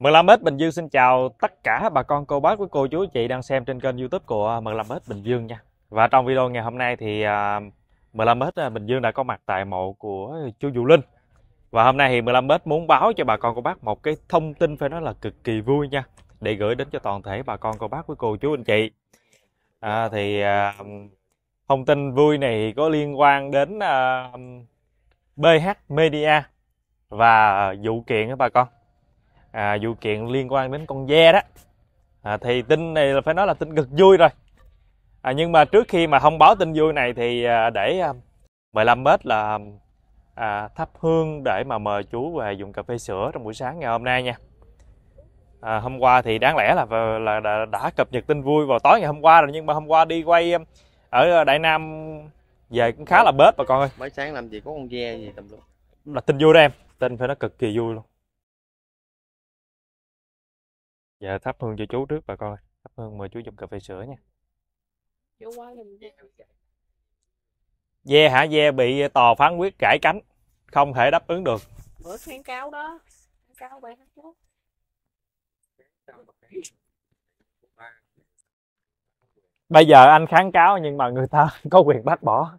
15m Bình Dương xin chào tất cả bà con cô bác với cô chú chị đang xem trên kênh youtube của Mười lăm m Bình Dương nha Và trong video ngày hôm nay thì Mười lăm m Bình Dương đã có mặt tại mộ của chú Vũ Linh Và hôm nay thì Mười lăm m muốn báo cho bà con cô bác một cái thông tin phải nói là cực kỳ vui nha Để gửi đến cho toàn thể bà con cô bác với cô chú anh chị à, Thì à, thông tin vui này có liên quan đến à, BH Media và à, vụ kiện đó bà con à, vụ kiện liên quan đến con ve đó à, thì tin này là phải nói là tin cực vui rồi à, nhưng mà trước khi mà thông báo tin vui này thì à, để à, 15 mét là à, thắp hương để mà mời chú về dùng cà phê sữa trong buổi sáng ngày hôm nay nha à, hôm qua thì đáng lẽ là, là là đã cập nhật tin vui vào tối ngày hôm qua rồi nhưng mà hôm qua đi quay à, ở đại nam về cũng khá là bớt bà con ơi mới sáng làm gì có con ve gì tầm luôn là tin vui đó em tin phải nó cực kỳ vui luôn Dạ thắp hương cho chú trước bà coi Thắp hương mời chú dùng cà phê sữa nha. dê quá giùm hả? Ve bị tòa phán quyết cải cánh, không thể đáp ứng được. Bữa khuyến cáo đó, khuyến cáo vậy Bây giờ anh kháng cáo nhưng mà người ta có quyền bác bỏ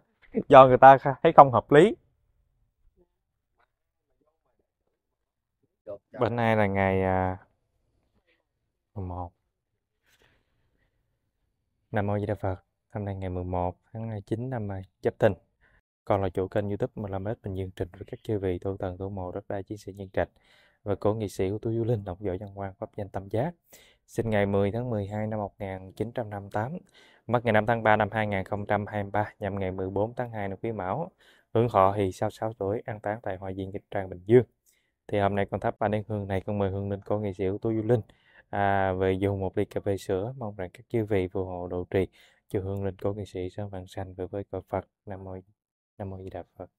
do người ta thấy không hợp lý. Bữa nay là ngày à, 11 Nam Mô Di Đà Phật Hôm nay ngày 11 tháng 9 à, năm à, Giáp Thìn Còn là chủ kênh youtube mà làm ếch Bình Dương trình với các chư vị tu tần tu mộ rất đa chiến sĩ nhân trạch và cổ nghị sĩ của Tu Du Linh Đọc Võ Văn quan Pháp Danh Tâm Giác sinh ngày 10 tháng 12 năm 1958 mất ngày 5 tháng 3 năm 2023 nhằm ngày 14 tháng 2 năm Quý Mão hưởng thọ thì sau 6 tuổi an táng tại Hòa Viên Dịch Trang Bình Dương thì hôm nay con thắp ba nén hương này con mời hương linh cô nghệ sĩ ưu tú du linh à, về dùng một ly cà phê sữa mong rằng các chư vị phù hộ độ trì chư hương linh cố nghệ sĩ Sơn Văn Xanh về với cõi Phật nam mô nam mô di đà Phật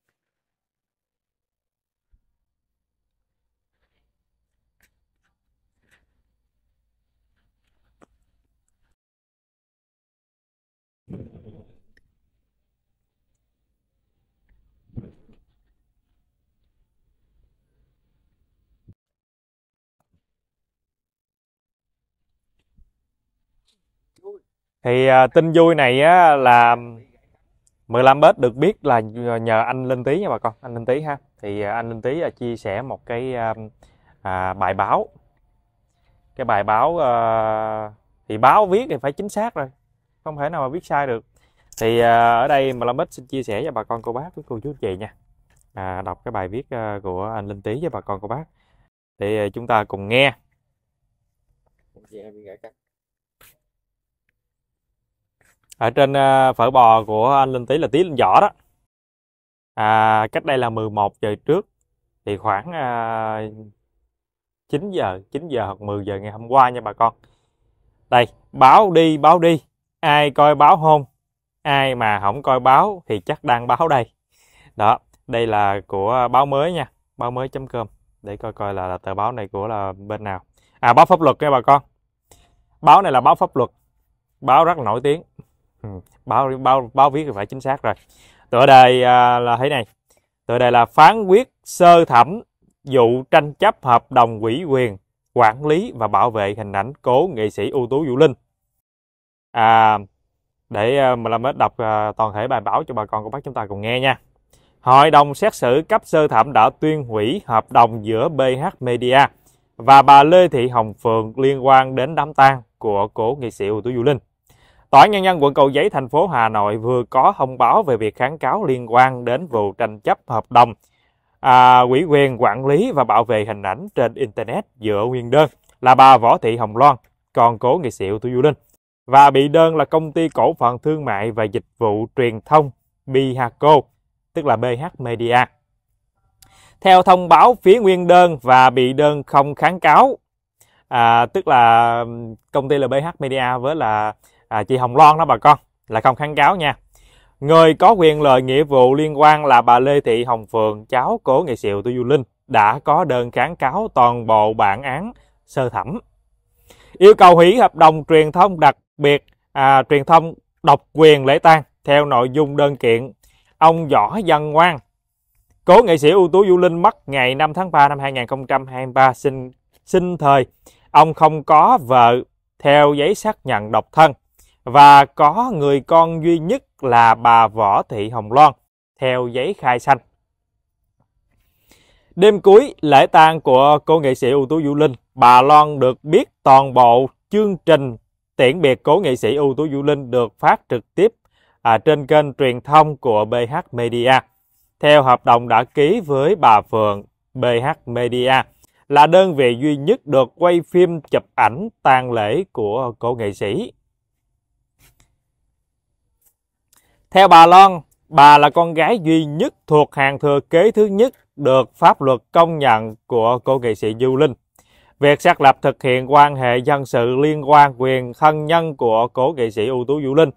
thì à, tin vui này á, là 15 bếp được biết là nhờ anh Linh Tý nha bà con anh Linh Tý ha thì à, anh Linh Tý à, chia sẻ một cái à, à, bài báo cái bài báo à, thì báo viết thì phải chính xác rồi không thể nào mà viết sai được thì à, ở đây mà Lâm Bích xin chia sẻ cho bà con cô bác với cô chú chị nha à, đọc cái bài viết à, của anh Linh Tý với bà con cô bác thì à, chúng ta cùng nghe ở trên ờ, phở bò của anh Linh Tý là Tý Linh Võ đó à, cách đây là 11 giờ trước thì khoảng à, ờ, 9 giờ 9 giờ hoặc 10 giờ ngày hôm qua nha bà con đây báo đi báo đi ai coi báo không ai mà không coi báo thì chắc đang báo đây đó đây là của báo mới nha báo mới com để coi coi là, là tờ báo này của là bên nào à báo pháp luật nha bà con báo này là báo pháp luật báo rất nổi tiếng Ừ, báo báo báo viết thì phải chính xác rồi tựa đề à, là thế này tựa đề là phán quyết sơ thẩm vụ tranh chấp hợp đồng ủy quyền quản lý và bảo vệ hình ảnh cố nghệ sĩ ưu tú vũ linh à, để à, mà làm đọc à, toàn thể bài báo cho bà con cô bác chúng ta cùng nghe nha Hội đồng xét xử cấp sơ thẩm đã tuyên hủy hợp đồng giữa BH Media và bà Lê Thị Hồng Phượng liên quan đến đám tang của cố nghệ sĩ ưu tú Vũ Linh. Tòa Nhân dân quận Cầu Giấy, thành phố Hà Nội vừa có thông báo về việc kháng cáo liên quan đến vụ tranh chấp hợp đồng à, ủy quyền quản lý và bảo vệ hình ảnh trên Internet giữa nguyên đơn là bà Võ Thị Hồng Loan, còn cố nghệ sĩ ưu tú Du Linh. Và bị đơn là công ty cổ phần thương mại và dịch vụ truyền thông BHCO, tức là BH Media. Theo thông báo phía nguyên đơn và bị đơn không kháng cáo, à, tức là công ty là BH Media với là à, chị Hồng Loan đó bà con là không kháng cáo nha người có quyền lợi nghĩa vụ liên quan là bà Lê Thị Hồng Phượng cháu cố nghệ sĩ Tô Du Linh đã có đơn kháng cáo toàn bộ bản án sơ thẩm yêu cầu hủy hợp đồng truyền thông đặc biệt à, truyền thông độc quyền lễ tang theo nội dung đơn kiện ông võ văn ngoan cố nghệ sĩ ưu tú du linh mất ngày 5 tháng 3 năm 2023 sinh sinh thời ông không có vợ theo giấy xác nhận độc thân và có người con duy nhất là bà Võ Thị Hồng Loan theo giấy khai sanh. Đêm cuối lễ tang của cô nghệ sĩ ưu tú Vũ Linh, bà Loan được biết toàn bộ chương trình tiễn biệt cố nghệ sĩ ưu tú Vũ Linh được phát trực tiếp à, trên kênh truyền thông của BH Media. Theo hợp đồng đã ký với bà Phượng BH Media là đơn vị duy nhất được quay phim chụp ảnh tang lễ của cô nghệ sĩ. Theo bà Loan, bà là con gái duy nhất thuộc hàng thừa kế thứ nhất được pháp luật công nhận của cô nghệ sĩ Du Linh. Việc xác lập thực hiện quan hệ dân sự liên quan quyền thân nhân của cố nghệ sĩ ưu tú Du Linh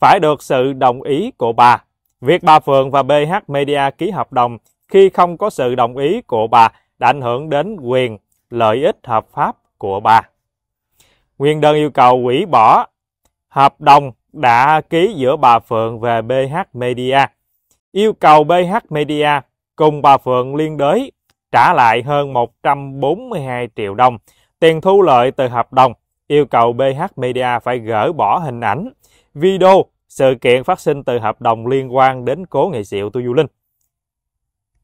phải được sự đồng ý của bà. Việc bà Phượng và BH Media ký hợp đồng khi không có sự đồng ý của bà đã ảnh hưởng đến quyền lợi ích hợp pháp của bà. Nguyên đơn yêu cầu hủy bỏ hợp đồng đã ký giữa bà Phượng và BH Media, yêu cầu BH Media cùng bà Phượng liên đới trả lại hơn 142 triệu đồng tiền thu lợi từ hợp đồng, yêu cầu BH Media phải gỡ bỏ hình ảnh, video, sự kiện phát sinh từ hợp đồng liên quan đến cố nghệ sĩ Tu Du Linh.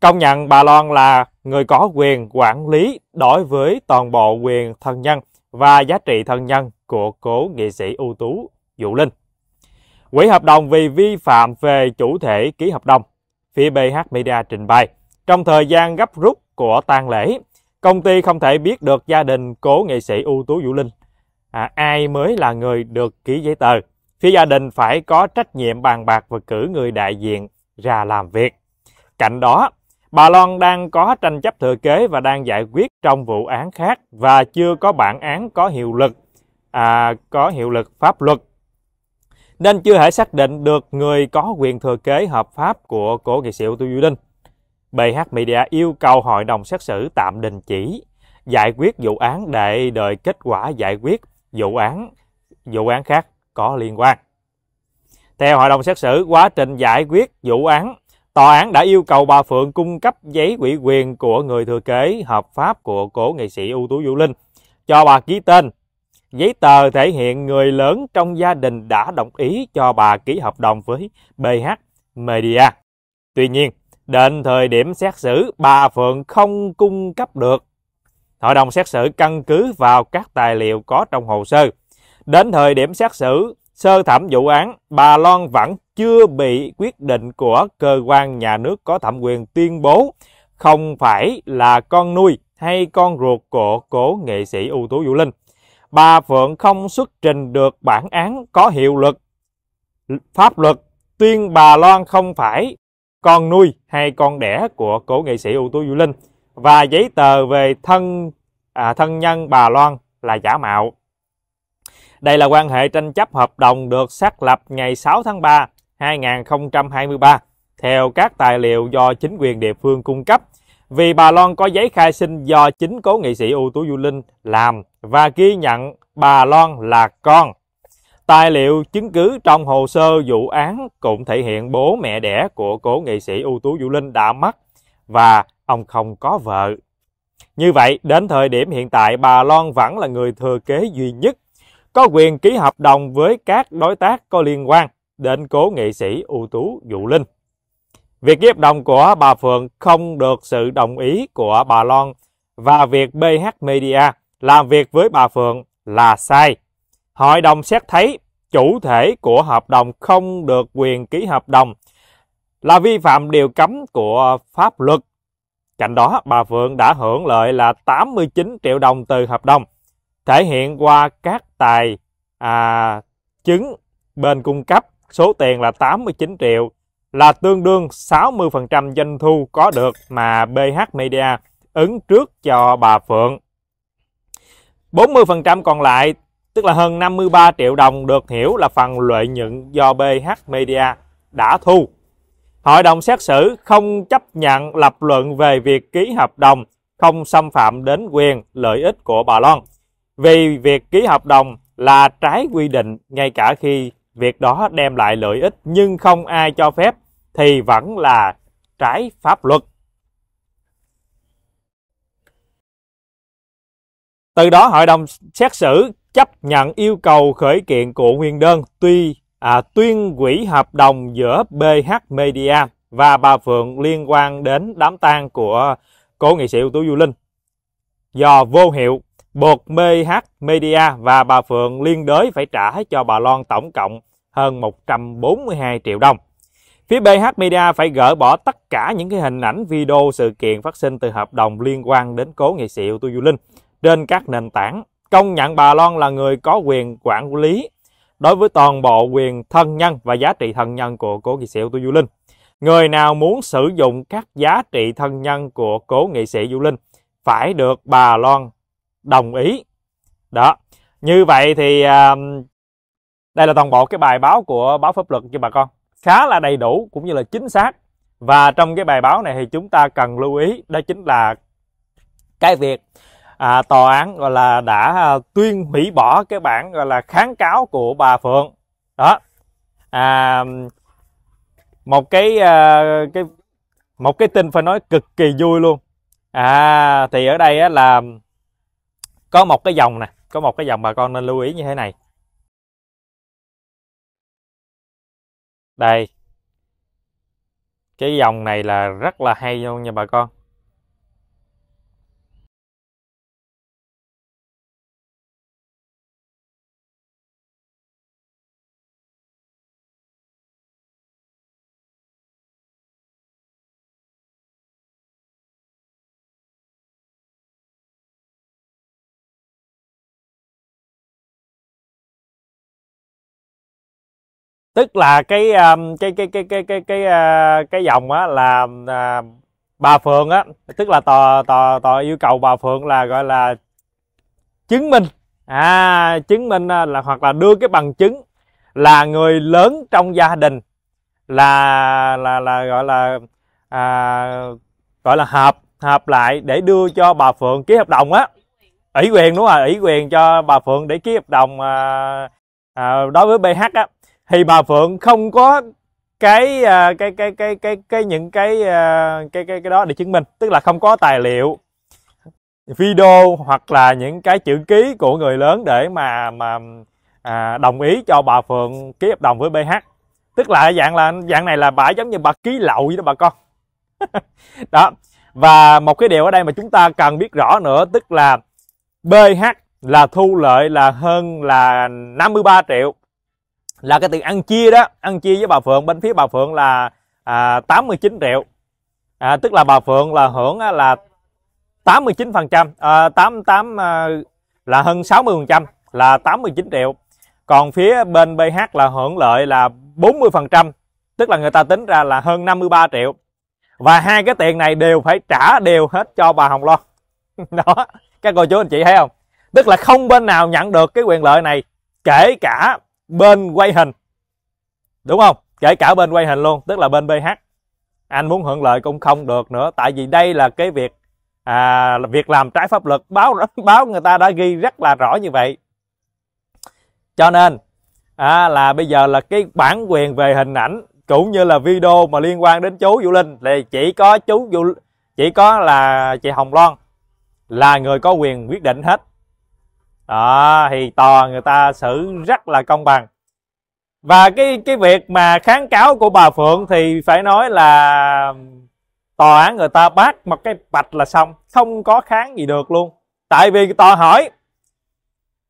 Công nhận bà Loan là người có quyền quản lý đối với toàn bộ quyền thân nhân và giá trị thân nhân của cố nghệ sĩ ưu tú Vũ Linh. Quỹ hợp đồng vì vi phạm về chủ thể ký hợp đồng. Phía BH Media trình bày, trong thời gian gấp rút của tang lễ, công ty không thể biết được gia đình cố nghệ sĩ ưu tú Vũ Linh. À, ai mới là người được ký giấy tờ. Phía gia đình phải có trách nhiệm bàn bạc và cử người đại diện ra làm việc. Cạnh đó, bà Loan đang có tranh chấp thừa kế và đang giải quyết trong vụ án khác và chưa có bản án có hiệu lực à, có hiệu lực pháp luật nên chưa thể xác định được người có quyền thừa kế hợp pháp của cố nghệ sĩ ưu tú Vũ Linh. BH Media yêu cầu hội đồng xét xử tạm đình chỉ giải quyết vụ án để đợi kết quả giải quyết vụ án vụ án khác có liên quan. Theo hội đồng xét xử, quá trình giải quyết vụ án, tòa án đã yêu cầu bà Phượng cung cấp giấy ủy quyền của người thừa kế hợp pháp của cố nghệ sĩ ưu tú Vũ Linh cho bà ký tên Giấy tờ thể hiện người lớn trong gia đình đã đồng ý cho bà ký hợp đồng với BH Media. Tuy nhiên, đến thời điểm xét xử, bà Phượng không cung cấp được. Hội đồng xét xử căn cứ vào các tài liệu có trong hồ sơ. Đến thời điểm xét xử, sơ thẩm vụ án, bà Loan vẫn chưa bị quyết định của cơ quan nhà nước có thẩm quyền tuyên bố không phải là con nuôi hay con ruột của cố nghệ sĩ ưu tú Vũ Linh bà Phượng không xuất trình được bản án có hiệu lực. Pháp luật tuyên bà Loan không phải con nuôi hay con đẻ của cổ nghệ sĩ ưu tú Vũ Linh và giấy tờ về thân à, thân nhân bà Loan là giả mạo. Đây là quan hệ tranh chấp hợp đồng được xác lập ngày 6 tháng 3 2023 theo các tài liệu do chính quyền địa phương cung cấp vì bà Loan có giấy khai sinh do chính cố nghệ sĩ ưu tú Du Linh làm và ghi nhận bà Loan là con. Tài liệu chứng cứ trong hồ sơ vụ án cũng thể hiện bố mẹ đẻ của cố nghệ sĩ ưu tú Du Linh đã mất và ông không có vợ. Như vậy, đến thời điểm hiện tại bà Loan vẫn là người thừa kế duy nhất có quyền ký hợp đồng với các đối tác có liên quan đến cố nghệ sĩ ưu tú Dụ Linh. Việc ký hợp đồng của bà Phượng không được sự đồng ý của bà Loan và việc BH Media làm việc với bà Phượng là sai. Hội đồng xét thấy chủ thể của hợp đồng không được quyền ký hợp đồng là vi phạm điều cấm của pháp luật. Cạnh đó, bà Phượng đã hưởng lợi là 89 triệu đồng từ hợp đồng, thể hiện qua các tài à, chứng bên cung cấp số tiền là 89 triệu là tương đương 60% doanh thu có được mà BH Media ứng trước cho bà Phượng. 40% còn lại, tức là hơn 53 triệu đồng được hiểu là phần lợi nhuận do BH Media đã thu. Hội đồng xét xử không chấp nhận lập luận về việc ký hợp đồng không xâm phạm đến quyền lợi ích của bà Loan vì việc ký hợp đồng là trái quy định ngay cả khi việc đó đem lại lợi ích nhưng không ai cho phép thì vẫn là trái pháp luật. Từ đó hội đồng xét xử chấp nhận yêu cầu khởi kiện của nguyên đơn tuy à, tuyên hủy hợp đồng giữa BH Media và bà Phượng liên quan đến đám tang của cố nghệ sĩ ưu tú Du Linh. Do vô hiệu, buộc BH Media và bà Phượng liên đới phải trả cho bà Loan tổng cộng hơn 142 triệu đồng. Phía BH Media phải gỡ bỏ tất cả những cái hình ảnh video sự kiện phát sinh từ hợp đồng liên quan đến cố nghệ sĩ ưu tú Du Linh trên các nền tảng, công nhận bà Loan là người có quyền quản lý đối với toàn bộ quyền thân nhân và giá trị thân nhân của cố nghệ sĩ ưu tú Du Linh. Người nào muốn sử dụng các giá trị thân nhân của cố nghệ sĩ Du Linh phải được bà Loan đồng ý. Đó. Như vậy thì uh, đây là toàn bộ cái bài báo của báo pháp luật cho bà con. Khá là đầy đủ cũng như là chính xác. Và trong cái bài báo này thì chúng ta cần lưu ý đó chính là cái việc à, tòa án gọi là đã à, tuyên hủy bỏ cái bản gọi là kháng cáo của bà Phượng. Đó. À, một cái à, cái một cái tin phải nói cực kỳ vui luôn. À thì ở đây á, là có một cái dòng nè, có một cái dòng bà con nên lưu ý như thế này đây cái dòng này là rất là hay luôn nha bà con tức là um, cái cái cái cái cái cái cái ờ, cái dòng á là ờ, bà phượng á tức là tòa tòa tòa yêu cầu bà phượng là gọi là chứng minh à chứng minh ờ, là hoặc là đưa cái bằng chứng là người lớn trong gia đình là là là gọi là à, gọi là hợp hợp lại để đưa cho bà phượng ký hợp đồng á ủy quyền đúng rồi ủy quyền cho bà phượng để ký hợp đồng à, à, đối với bh á thì bà phượng không có cái à, cái cái cái cái cái những cái à, cái cái cái đó để chứng minh tức là không có tài liệu video hoặc là những cái chữ ký của người lớn để mà mà à, đồng ý cho bà phượng ký hợp đồng với bh tức là dạng là dạng này là bà giống như bà ký lậu vậy đó bà con đó và một cái điều ở đây mà chúng ta cần biết rõ nữa tức là bh là thu lợi là hơn là 53 triệu là cái tiền ăn chia đó ăn chia với bà phượng bên phía bà phượng là à, 89 triệu à, tức là bà phượng là hưởng á, là 89 phần trăm à, 88 à, là hơn 60 phần trăm là 89 triệu còn phía bên BH là hưởng lợi là 40 phần trăm tức là người ta tính ra là hơn 53 triệu và hai cái tiền này đều phải trả đều hết cho bà Hồng lo đó các cô chú anh chị thấy không tức là không bên nào nhận được cái quyền lợi này kể cả bên quay hình đúng không kể cả bên quay hình luôn tức là bên ph anh muốn hưởng lợi cũng không được nữa tại vì đây là cái việc à, việc làm trái pháp luật báo báo người ta đã ghi rất là rõ như vậy cho nên à, là bây giờ là cái bản quyền về hình ảnh cũng như là video mà liên quan đến chú Vũ Linh thì chỉ có chú Vũ chỉ có là chị Hồng Loan là người có quyền quyết định hết đó thì tòa người ta xử rất là công bằng và cái cái việc mà kháng cáo của bà phượng thì phải nói là tòa án người ta bác một cái bạch là xong không có kháng gì được luôn tại vì tòa hỏi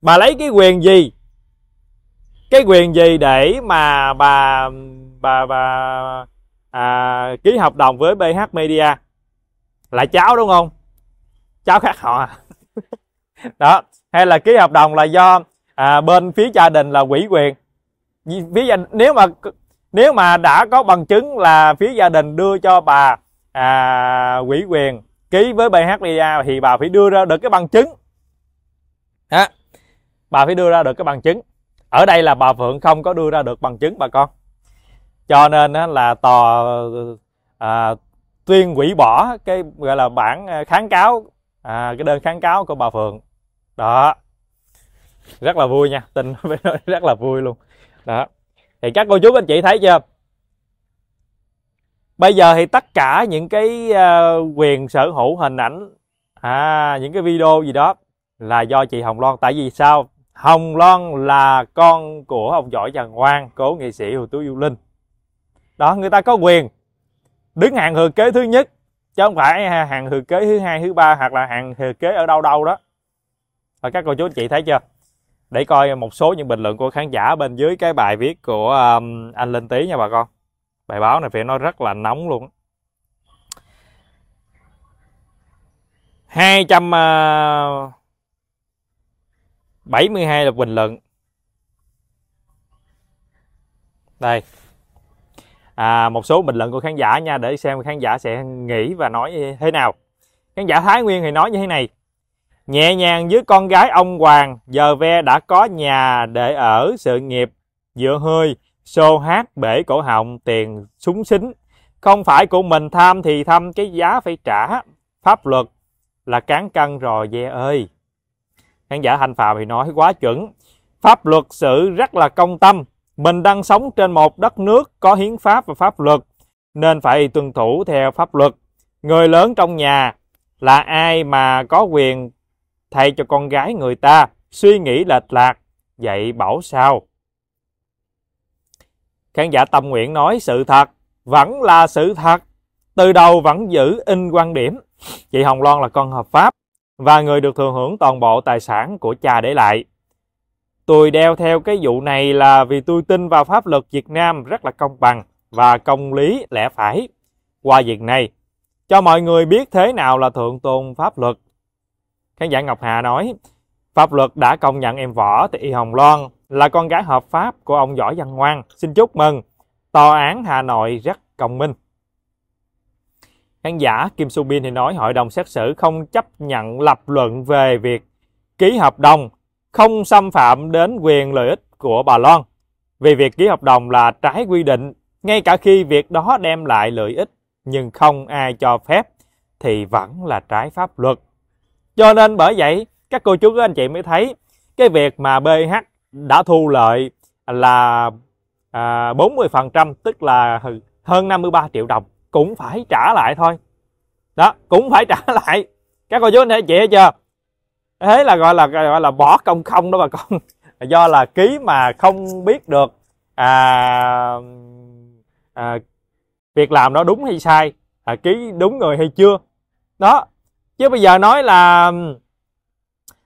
bà lấy cái quyền gì cái quyền gì để mà bà bà bà à, ký hợp đồng với BH Media là cháu đúng không cháu khác họ à? đó hay là ký hợp đồng là do à, bên phía gia đình là quỹ quyền phía gia, nếu mà nếu mà đã có bằng chứng là phía gia đình đưa cho bà à, quỹ quyền ký với BHDA thì bà phải đưa ra được cái bằng chứng đó. bà phải đưa ra được cái bằng chứng ở đây là bà Phượng không có đưa ra được bằng chứng bà con cho nên là tòa à, tuyên hủy bỏ cái gọi là bản à, kháng cáo à, cái đơn kháng cáo của bà Phượng đó rất là vui nha tin với nó rất là vui luôn đó thì các cô chú anh chị thấy chưa bây giờ thì tất cả những cái ờ, quyền sở hữu hình ảnh à những cái video gì đó là do chị hồng loan tại vì sao hồng loan là con của ông giỏi và ngoan cố nghệ sĩ hồ tú du linh đó người ta có quyền đứng hàng thừa kế thứ nhất chứ không phải hàng thừa kế thứ hai thứ ba hoặc là hàng thừa kế ở đâu đâu đó và các cô chú anh chị thấy chưa? Để coi một số những bình luận của khán giả bên dưới cái bài viết của um, anh Linh Tý nha bà con. Bài báo này phải nói rất là nóng luôn. 272 à, lượt bình luận. Đây. À, một số bình luận của khán giả nha để xem khán giả sẽ nghĩ và nói thế nào. Khán giả Thái Nguyên thì nói như thế này Nhẹ nhàng với con gái ông Hoàng, giờ ve đã có nhà để ở sự nghiệp, dựa hơi, xô hát bể cổ họng tiền súng xính. Không phải của mình tham thì thăm cái giá phải trả. Pháp luật là cán cân rồi ve ơi. Khán giả Thanh phàm thì nói quá chuẩn. Pháp luật sự rất là công tâm. Mình đang sống trên một đất nước có hiến pháp và pháp luật, nên phải tuân thủ theo pháp luật. Người lớn trong nhà là ai mà có quyền thay cho con gái người ta suy nghĩ lệch lạc, vậy bảo sao? Khán giả Tâm Nguyện nói sự thật, vẫn là sự thật, từ đầu vẫn giữ in quan điểm. Chị Hồng Loan là con hợp pháp và người được thừa hưởng toàn bộ tài sản của cha để lại. Tôi đeo theo cái vụ này là vì tôi tin vào pháp luật Việt Nam rất là công bằng và công lý lẽ phải. Qua việc này, cho mọi người biết thế nào là thượng tôn pháp luật Khán giả Ngọc Hà nói, pháp luật đã công nhận em Võ Thị Hồng Loan là con gái hợp pháp của ông Võ Văn Ngoan. Xin chúc mừng, tòa án Hà Nội rất công minh. Khán giả Kim Su Bin thì nói hội đồng xét xử không chấp nhận lập luận về việc ký hợp đồng không xâm phạm đến quyền lợi ích của bà Loan vì việc ký hợp đồng là trái quy định ngay cả khi việc đó đem lại lợi ích nhưng không ai cho phép thì vẫn là trái pháp luật. Cho nên bởi vậy các cô chú các anh chị mới thấy cái việc mà BH đã thu lợi là à, 40% tức là hơn 53 triệu đồng cũng phải trả lại thôi. Đó, cũng phải trả lại. Các cô chú anh chị thấy chưa? Thế là gọi là gọi là bỏ công không đó bà con. Do là ký mà không biết được à, à, việc làm đó đúng hay sai, à, ký đúng người hay chưa. Đó, chứ bây giờ nói là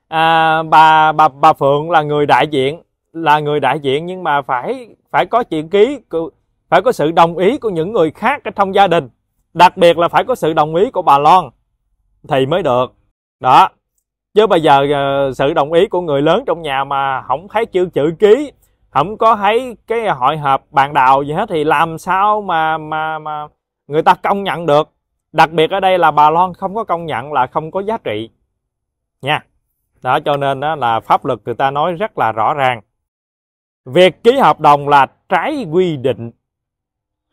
à, bà bà bà Phượng là người đại diện là người đại diện nhưng mà phải phải có chuyện ký phải có sự đồng ý của những người khác trong gia đình đặc biệt là phải có sự đồng ý của bà Loan thì mới được đó chứ bây giờ ờ, sự đồng ý của người lớn trong nhà mà không thấy chữ chữ ký không có thấy cái hội họp bàn đào gì hết thì làm sao mà mà mà người ta công nhận được đặc biệt ở đây là bà Loan không có công nhận là không có giá trị nha đó cho nên đó là pháp luật người ta nói rất là rõ ràng việc ký hợp đồng là trái quy định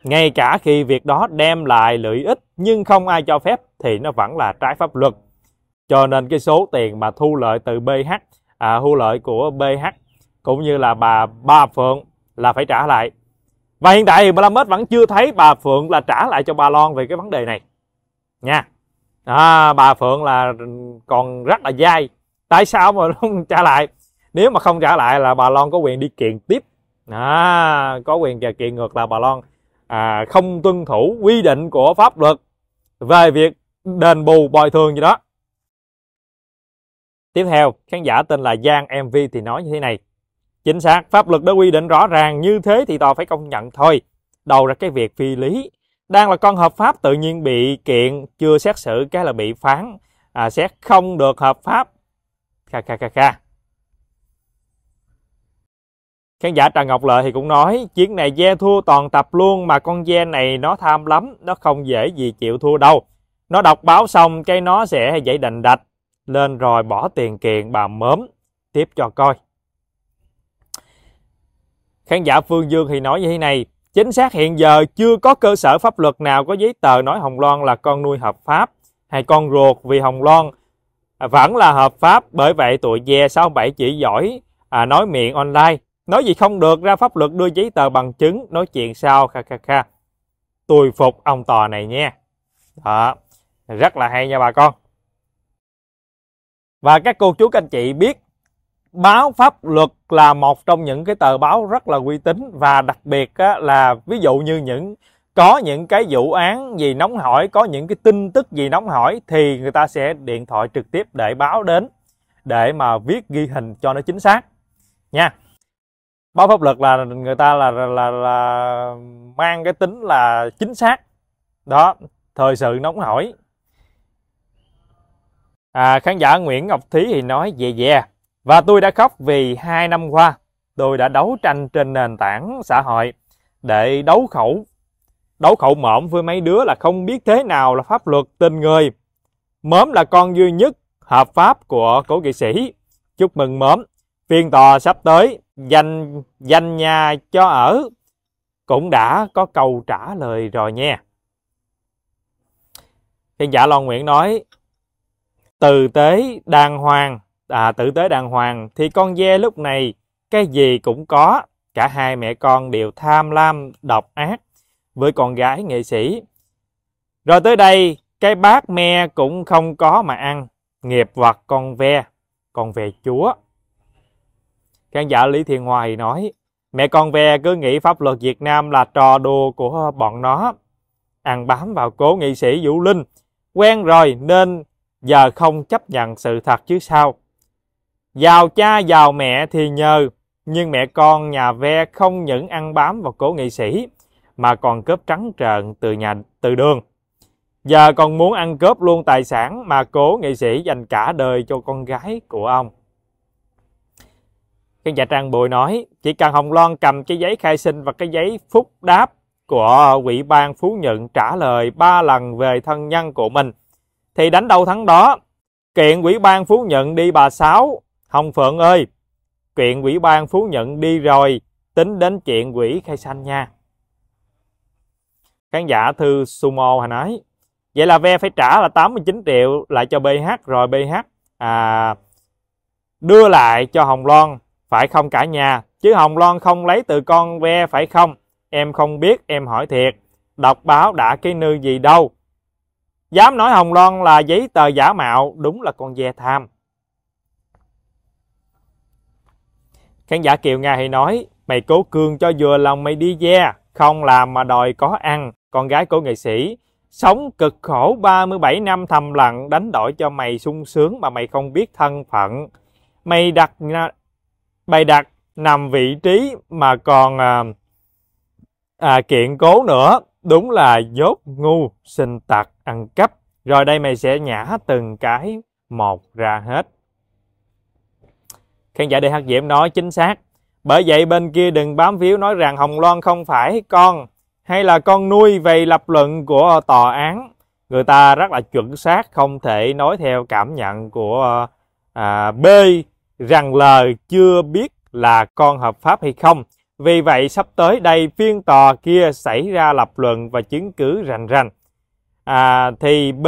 ngay cả khi việc đó đem lại lợi ích nhưng không ai cho phép thì nó vẫn là trái pháp luật cho nên cái số tiền mà thu lợi từ BH à, thu lợi của BH cũng như là bà ba Phượng là phải trả lại và hiện tại thì Mlamết vẫn chưa thấy bà Phượng là trả lại cho bà Loan về cái vấn đề này nha à, bà phượng là còn rất là dai tại sao mà không trả lại nếu mà không trả lại là bà loan có quyền đi kiện tiếp à, có quyền kiện ngược là bà loan à, không tuân thủ quy định của pháp luật về việc đền bù bồi thường gì đó tiếp theo khán giả tên là giang mv thì nói như thế này chính xác pháp luật đã quy định rõ ràng như thế thì tòa phải công nhận thôi đầu ra cái việc phi lý đang là con hợp pháp tự nhiên bị kiện chưa xét xử cái là bị phán à, sẽ không được hợp pháp kha kha kha kha khán giả Trần ngọc lợi thì cũng nói chiến này dê thua toàn tập luôn mà con dê này nó tham lắm nó không dễ gì chịu thua đâu nó đọc báo xong cái nó sẽ dậy đành đạch lên rồi bỏ tiền kiện bà mớm tiếp cho coi khán giả phương dương thì nói như thế này Chính xác hiện giờ chưa có cơ sở pháp luật nào có giấy tờ nói Hồng Loan là con nuôi hợp pháp hay con ruột vì Hồng Loan à, vẫn là hợp pháp. Bởi vậy tụi ve 67 chỉ giỏi à, nói miệng online. Nói gì không được ra pháp luật đưa giấy tờ bằng chứng nói chuyện sao kha kha kha. Tôi phục ông tòa này nha. Đó. Rất là hay nha bà con. Và các cô chú các anh chị biết báo pháp luật là một trong những cái tờ báo rất là uy tín và đặc biệt á, là ví dụ như những có những cái vụ án gì nóng hỏi có những cái tin tức gì nóng hỏi thì người ta sẽ điện thoại trực tiếp để báo đến để mà viết ghi hình cho nó chính xác nha báo pháp luật là người ta là là, là, là mang cái tính là chính xác đó thời sự nóng hỏi à, khán giả nguyễn ngọc thí thì nói về yeah, về yeah và tôi đã khóc vì hai năm qua tôi đã đấu tranh trên nền tảng xã hội để đấu khẩu đấu khẩu mõm với mấy đứa là không biết thế nào là pháp luật tình người. Mớm là con duy nhất hợp pháp của cố kỵ sĩ. Chúc mừng mớm. Phiên tòa sắp tới, danh danh nhà cho ở cũng đã có câu trả lời rồi nha. Thiên giả Loan Nguyễn nói, từ tế đàng hoàng à, tử tế đàng hoàng thì con dê lúc này cái gì cũng có. Cả hai mẹ con đều tham lam, độc ác với con gái nghệ sĩ. Rồi tới đây, cái bát me cũng không có mà ăn. Nghiệp hoặc con ve, con ve chúa. Khán giả Lý Thiên Hoài nói, mẹ con ve cứ nghĩ pháp luật Việt Nam là trò đùa của bọn nó. Ăn bám vào cố nghệ sĩ Vũ Linh, quen rồi nên giờ không chấp nhận sự thật chứ sao. Giàu cha giàu mẹ thì nhờ, nhưng mẹ con nhà ve không những ăn bám vào cố nghị sĩ mà còn cướp trắng trợn từ nhà từ đường. Giờ còn muốn ăn cướp luôn tài sản mà cố nghị sĩ dành cả đời cho con gái của ông. Cái nhà Trang Bùi nói, chỉ cần Hồng Loan cầm cái giấy khai sinh và cái giấy phúc đáp của quỹ ban Phú nhận trả lời ba lần về thân nhân của mình, thì đánh đầu thắng đó, kiện quỹ ban Phú nhận đi bà Sáu Hồng Phượng ơi, chuyện quỹ ban Phú Nhận đi rồi, tính đến chuyện quỹ khai sanh nha. Khán giả Thư Sumo hồi nói, vậy là ve phải trả là 89 triệu lại cho BH rồi BH à, đưa lại cho Hồng Loan, phải không cả nhà? Chứ Hồng Loan không lấy từ con ve phải không? Em không biết, em hỏi thiệt, đọc báo đã cái nư gì đâu. Dám nói Hồng Loan là giấy tờ giả mạo, đúng là con ve tham. Khán giả Kiều Nga hay nói, mày cố cương cho vừa lòng mày đi ve, yeah. không làm mà đòi có ăn, con gái của nghệ sĩ. Sống cực khổ 37 năm thầm lặng đánh đổi cho mày sung sướng mà mày không biết thân phận. Mày đặt mày đặt nằm vị trí mà còn à, à, kiện cố nữa. Đúng là dốt ngu, sinh tặc ăn cắp. Rồi đây mày sẽ nhả từng cái một ra hết. Khán giả diễm nói chính xác. Bởi vậy bên kia đừng bám víu nói rằng Hồng Loan không phải con hay là con nuôi về lập luận của tòa án. Người ta rất là chuẩn xác không thể nói theo cảm nhận của à, B rằng L chưa biết là con hợp pháp hay không. Vì vậy sắp tới đây phiên tòa kia xảy ra lập luận và chứng cứ rành rành. À, thì B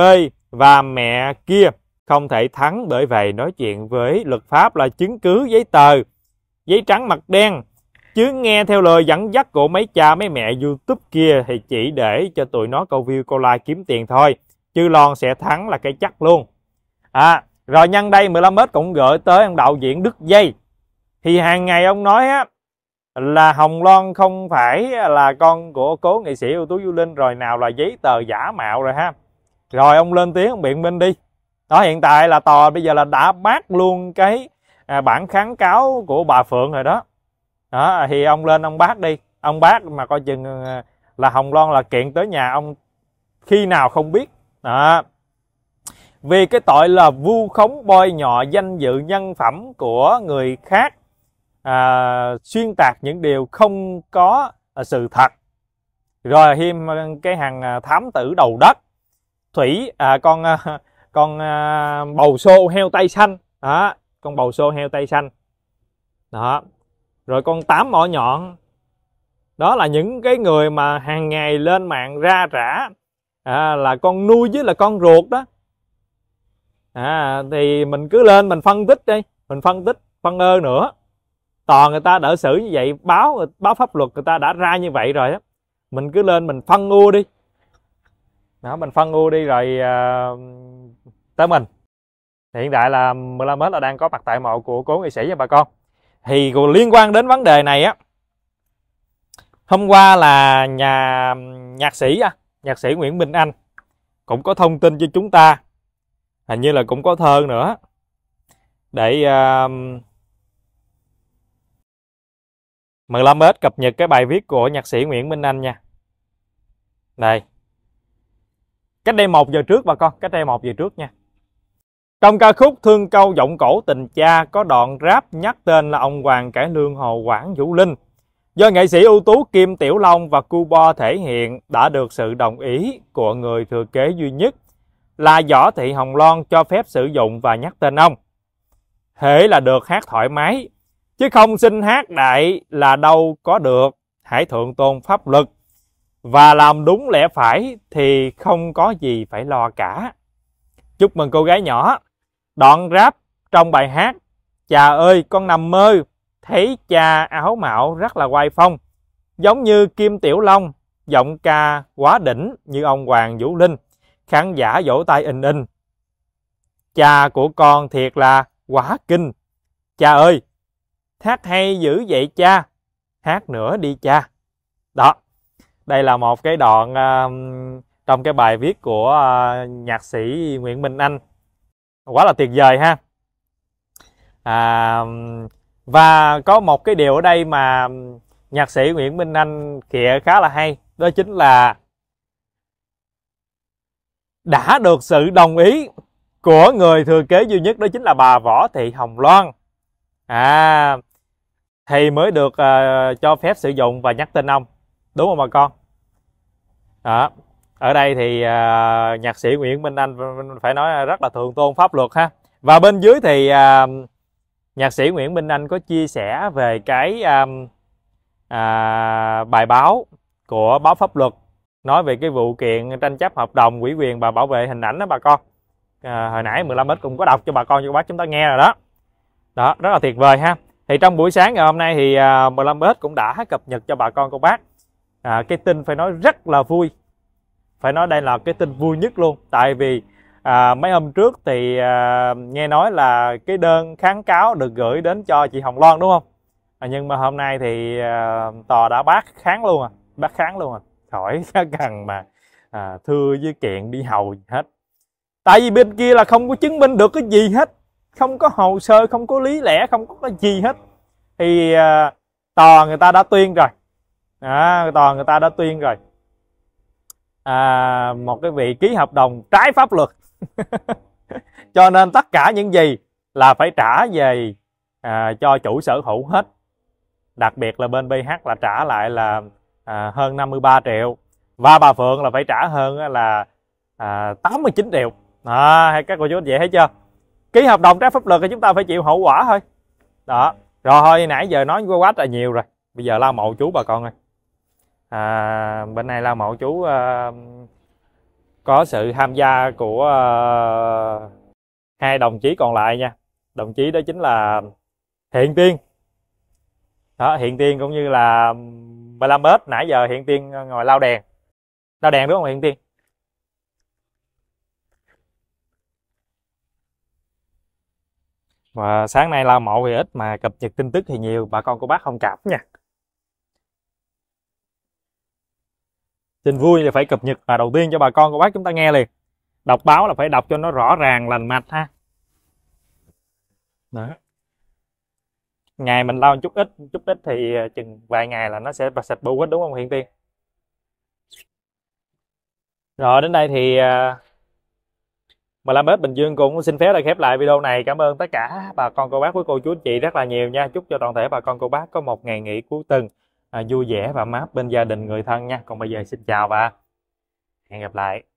và mẹ kia không thể thắng bởi vậy nói chuyện với luật pháp là chứng cứ giấy tờ giấy trắng mặt đen chứ nghe theo lời dẫn dắt của mấy cha mấy mẹ youtube kia thì chỉ để cho tụi nó câu view câu like kiếm tiền thôi chứ lon sẽ thắng là cái chắc luôn à rồi nhân đây 15 mét cũng gửi tới ông đạo diễn Đức Dây thì hàng ngày ông nói á là Hồng Loan không phải là con của cố nghệ sĩ ưu tú Du Linh rồi nào là giấy tờ giả mạo rồi ha rồi ông lên tiếng ông biện minh đi đó hiện tại là tòa bây giờ là đã bác luôn cái à, bản kháng cáo của bà phượng rồi đó đó thì ông lên ông bác đi ông bác mà coi chừng à, là hồng loan là kiện tới nhà ông khi nào không biết đó vì cái tội là vu khống bôi nhọ danh dự nhân phẩm của người khác à, xuyên tạc những điều không có à, sự thật rồi thêm cái hàng à, thám tử đầu đất thủy à, con à, con à, bầu xô heo tay xanh đó con bầu xô heo tay xanh đó rồi con tám mỏ nhọn đó là những cái người mà hàng ngày lên mạng ra rã à, là con nuôi với là con ruột đó à, thì mình cứ lên mình phân tích đi mình phân tích phân ơ nữa toàn người ta đỡ xử như vậy báo báo pháp luật người ta đã ra như vậy rồi á mình cứ lên mình phân u đi đó mình phân u đi rồi uh, tới mình hiện tại là 15m là đang có mặt tại mộ của cố nghệ sĩ nha bà con thì liên quan đến vấn đề này á hôm qua là nhà nhạc sĩ à, nhạc sĩ Nguyễn Minh Anh cũng có thông tin cho chúng ta hình như là cũng có thơ nữa để uh, um, 15s cập nhật cái bài viết của nhạc sĩ Nguyễn Minh Anh nha đây cách đây một giờ trước bà con cách đây một giờ trước nha trong ca khúc Thương câu giọng cổ tình cha có đoạn rap nhắc tên là ông Hoàng Cải Lương Hồ Quảng Vũ Linh. Do nghệ sĩ ưu tú Kim Tiểu Long và Cuba thể hiện đã được sự đồng ý của người thừa kế duy nhất là Võ Thị Hồng Loan cho phép sử dụng và nhắc tên ông. Hễ là được hát thoải mái, chứ không xin hát đại là đâu có được, hãy thượng tôn pháp luật và làm đúng lẽ phải thì không có gì phải lo cả. Chúc mừng cô gái nhỏ! Đoạn rap trong bài hát Chà ơi con nằm mơ thấy cha áo mạo rất là oai phong giống như Kim Tiểu Long giọng ca quá đỉnh như ông Hoàng Vũ Linh khán giả vỗ tay in in cha của con thiệt là quá kinh cha ơi hát hay dữ vậy cha hát nữa đi cha đó đây là một cái đoạn uh, trong cái bài viết của uh, nhạc sĩ Nguyễn Minh Anh quá là tuyệt vời ha à, và có một cái điều ở đây mà nhạc sĩ Nguyễn Minh Anh kìa khá là hay đó chính là đã được sự đồng ý của người thừa kế duy nhất đó chính là bà Võ Thị Hồng Loan à thì mới được uh, cho phép sử dụng và nhắc tên ông đúng không bà con đó ở đây thì à, nhạc sĩ Nguyễn Minh Anh phải nói rất là thường tôn pháp luật ha và bên dưới thì à, nhạc sĩ Nguyễn Minh Anh có chia sẻ về cái à, à, bài báo của báo pháp luật nói về cái vụ kiện tranh chấp hợp đồng quỹ quyền và bảo vệ hình ảnh đó bà con à, hồi nãy 15 mét cũng có đọc cho bà con cho các bác chúng ta nghe rồi đó đó rất là tuyệt vời ha thì trong buổi sáng ngày hôm nay thì à, 15 mét cũng đã cập nhật cho bà con cô bác à, cái tin phải nói rất là vui phải nói đây là cái tin vui nhất luôn tại vì à, mấy hôm trước thì à, nghe nói là cái đơn kháng cáo được gửi đến cho chị Hồng Loan đúng không à, nhưng mà hôm nay thì à, tòa đã bác kháng luôn à bác kháng luôn à khỏi cần mà à, thưa với kiện đi hầu gì hết tại vì bên kia là không có chứng minh được cái gì hết không có hồ sơ không có lý lẽ không có cái gì hết thì à, tòa người ta đã tuyên rồi à, tòa người ta đã tuyên rồi à, một cái vị ký hợp đồng trái pháp luật cho nên tất cả những gì là phải trả về à, cho chủ sở hữu hết đặc biệt là bên BH là trả lại là à, hơn 53 triệu và bà Phượng là phải trả hơn là à, 89 triệu à, hay các cô chú anh chị thấy chưa ký hợp đồng trái pháp luật thì chúng ta phải chịu hậu quả thôi đó rồi nãy giờ nói quá, quá trời nhiều rồi bây giờ la mộ chú bà con ơi à, bên này là mộ chú à, có sự tham gia của à, hai đồng chí còn lại nha đồng chí đó chính là hiện tiên đó hiện tiên cũng như là 15 mét nãy giờ hiện tiên ngồi lao đèn lao đèn đúng không hiện tiên và sáng nay lao mộ thì ít mà cập nhật tin tức thì nhiều bà con cô bác không cạp nha xin vui là phải cập nhật và đầu tiên cho bà con cô bác chúng ta nghe liền đọc báo là phải đọc cho nó rõ ràng lành mạch ha đó. ngày mình lau chút ít chút ít thì ờ, chừng vài ngày là nó sẽ sạch bù hết đúng không hiện tiên rồi đến đây thì mà ờ, làm bếp Bình Dương cũng xin phép là khép lại video này. Cảm ơn tất cả bà con cô bác với cô chú anh chị rất là nhiều nha. Chúc cho toàn thể bà con cô bác có một ngày nghỉ cuối tuần À, vui vẻ và mát bên gia đình người thân nha còn bây giờ xin chào và hẹn gặp lại